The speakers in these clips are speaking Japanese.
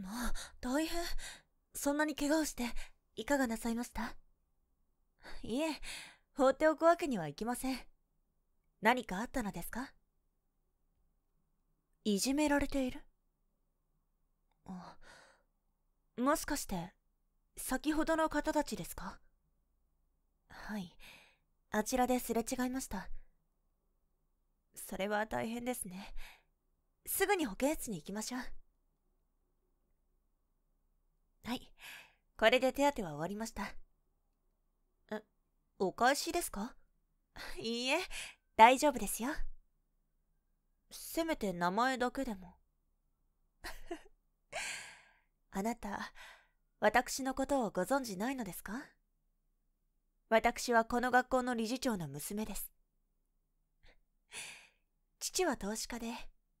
まあ、大変。そんなに怪我をして、いかがなさいましたいえ、放っておくわけにはいきません。何かあったのですかいじめられているあ、もしかして、先ほどの方たちですかはい。あちらですれ違いました。それは大変ですね。すぐに保健室に行きましょう。はい。これで手当ては終わりました。え、お返しですか いいえ、大丈夫ですよ。せめて名前だけでも。あなた、私のことをご存じないのですか私はこの学校の理事長の娘です。父は投資家で、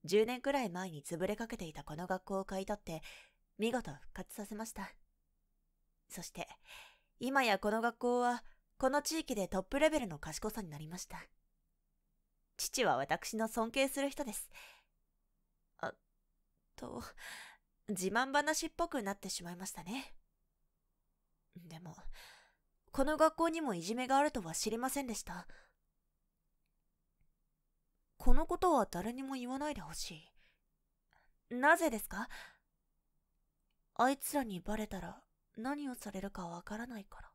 10年くらい前に潰れかけていたこの学校を買い取って、見事復活させました。そして、今やこの学校は、この地域でトップレベルの賢さになりました。父は私の尊敬する人です。あ、と、自慢話っぽくなってしまいましたね。でも、この学校にもいじめがあるとは知りませんでした。このことは誰にも言わないでほしい。なぜですかあいつらにバレたら何をされるかわからないから。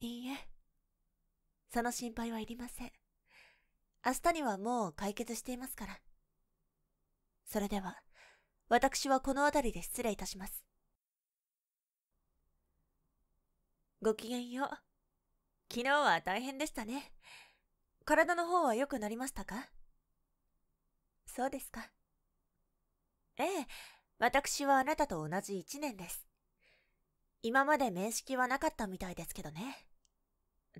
いいえ。その心配はいりません。明日にはもう解決していますから。それでは、私はこの辺りで失礼いたします。ごきげんよう。昨日は大変でしたね。体の方は良くなりましたかそうですか。ええ、私はあなたと同じ1年です。今まで面識はなかったみたいですけどね。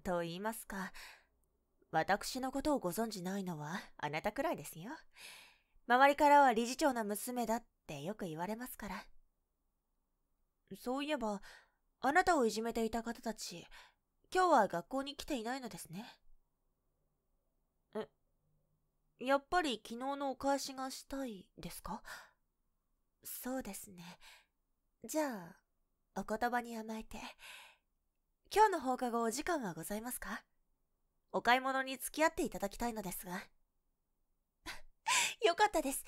と言いますか、私のことをご存じないのはあなたくらいですよ。周りからは理事長の娘だってよく言われますから。そういえば、あなたをいじめていた方たち、今日は学校に来ていないのですね。え、やっぱり昨日のお返しがしたいですかそうですね。じゃあ、お言葉に甘えて。今日の放課後お時間はございますかお買い物に付き合っていただきたいのですが。よかったです。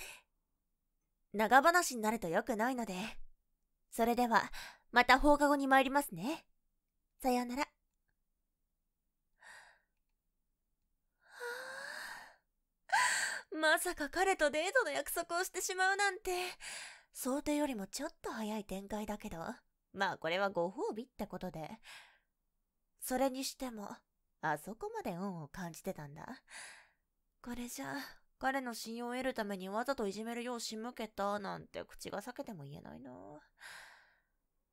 長話になると良くないので。それでは、また放課後に参りますね。さようなら。まさか彼とデートの約束をしてしまうなんて。想定よりもちょっと早い展開だけど、まあこれはご褒美ってことで。それにしても、あそこまで恩を感じてたんだ。これじゃ、彼の信用を得るためにわざといじめるよう仕向けたなんて口が裂けても言えないな。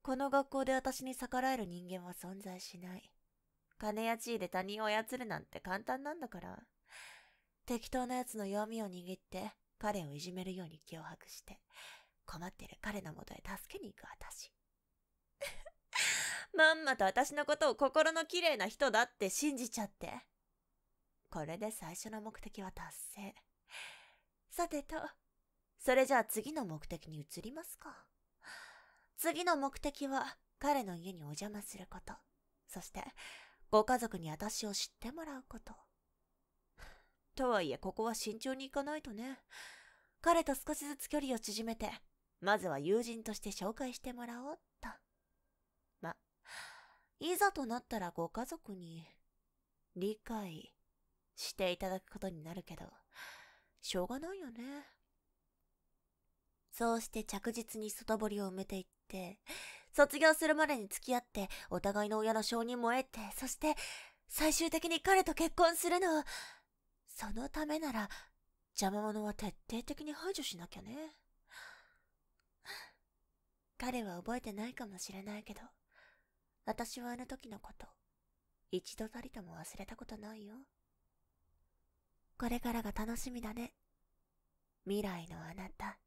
この学校で私に逆らえる人間は存在しない。金や地位で他人を操るなんて簡単なんだから。適当な奴の弱みを握って、彼をいじめるように脅迫して、困ってる彼のもとへ助けに行く私。まんまと私のことを心の綺麗な人だって信じちゃって。これで最初の目的は達成。さてと、それじゃあ次の目的に移りますか。次の目的は彼の家にお邪魔すること。そして、ご家族に私を知ってもらうこと。とはいえ、ここは慎重に行かないとね。彼と少しずつ距離を縮めて、まずは友人として紹介してもらおうっと。ま、いざとなったらご家族に理解していただくことになるけど、しょうがないよね。そうして着実に外堀を埋めていって、卒業するまでに付き合って、お互いの親の承認も得て、そして、最終的に彼と結婚するの。そのためなら、邪魔者は徹底的に排除しなきゃね。彼は覚えてないかもしれないけど、私はあの時のこと、一度たりとも忘れたことないよ。これからが楽しみだね。未来のあなた。